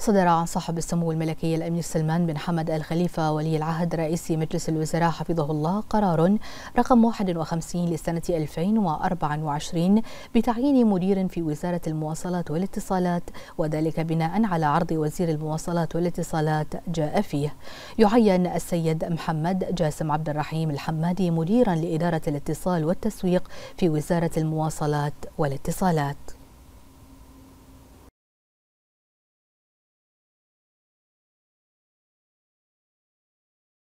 صدر عن صاحب السمو الملكي الأمير سلمان بن حمد الخليفة ولي العهد رئيس مجلس الوزراء حفظه الله قرار رقم 51 لسنة 2024 بتعيين مدير في وزارة المواصلات والاتصالات وذلك بناء على عرض وزير المواصلات والاتصالات جاء فيه يعين السيد محمد جاسم عبد الرحيم الحمادي مديرا لإدارة الاتصال والتسويق في وزارة المواصلات والاتصالات